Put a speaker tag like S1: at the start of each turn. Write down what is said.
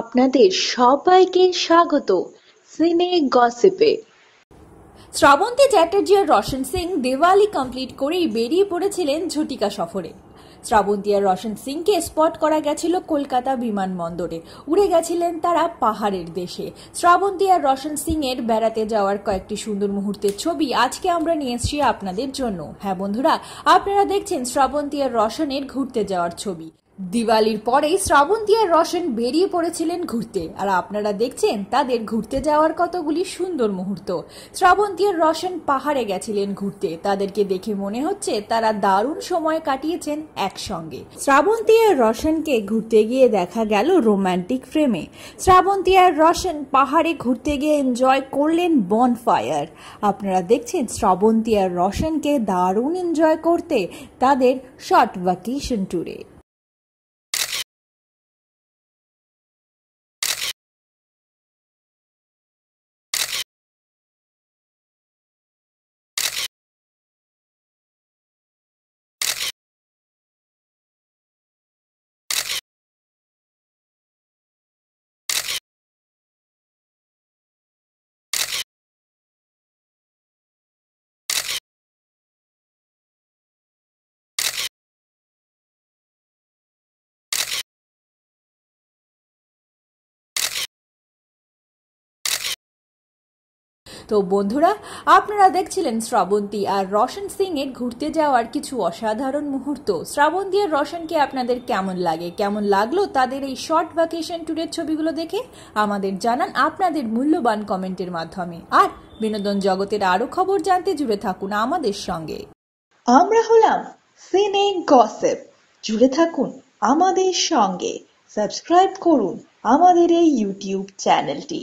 S1: আপনাদের সবাইকে স্বাগত সিনে গসিপে শ্রাবন্তী চ্যাটার্জি আর রশন সিং দেওয়ালি কমপ্লিট করেই বেরিয়ে পড়েছিলেন ঝটিকা সফরে শ্রাবন্তী আর রশন সিংকে স্পট করা গেছিল কলকাতা বিমানবন্দরে উড়ে গেছিলেন তারা পাহাড়ের দেশে শ্রাবন্তী আর রশন সিং এর বেড়াতে যাওয়ার কয়েকটি সুন্দর মুহূর্তের ছবি আজকে আমরা নিয়ে এসেছি আপনাদের জন্য হ্যাঁ বন্ধুরা আপনারা দেখছেন শ্রাবন্তী আর রশনের ঘুরতে যাওয়ার ছবি দিওয়ালির পরেই শ্রাবন্তিয়ার রসেন বেরিয়ে পড়েছিলেন ঘুরতে আর আপনারা দেখছেন তাদের ঘুরতে যাওয়ার কতগুলি সুন্দর মুহূর্ত শ্রাবন্তিয়ার রসেন পাহাড়ে গেছিলেন ঘুরতে তাদেরকে দেখে মনে হচ্ছে তারা দারুণ সময় কাটিয়েছেন একসঙ্গে শ্রাবন্তিয়ার রসেনকে ঘুরতে গিয়ে দেখা গেল রোম্যান্টিক ফ্রেমে শ্রাবন্তিয়ার রসেন পাহাড়ে ঘুরতে গিয়ে এনজয় করলেন বন ফায়ার আপনারা দেখছেন শ্রাবন্তিয়ার রসেনকে দারুণ এনজয় করতে তাদের শর্ট ভ্যাকেশন ট্যুরে তো বন্ধুরা আপনারা দেখছিলেন শ্রাবন্তী আর রশন সিং এর ঘুরতে যাওয়ার কিছু অসাধারণ মুহূর্ত শ্রাবন্তী আর রশনকে আপনাদের কেমন লাগে কেমন লাগলো তাদের এই শর্ট ভ্যাকেশন ট্যুরের ছবিগুলো দেখে আমাদের জানান আপনাদের মূল্যবান কমেন্টের মাধ্যমে আর বিনোদন জগতের আরো খবর জানতে জুড়ে থাকুন আমাদের সঙ্গে
S2: আমরা হলাম সিনে গসেপ জুড়ে থাকুন আমাদের সঙ্গে সাবস্ক্রাইব করুন আমাদের এই ইউটিউব চ্যানেলটি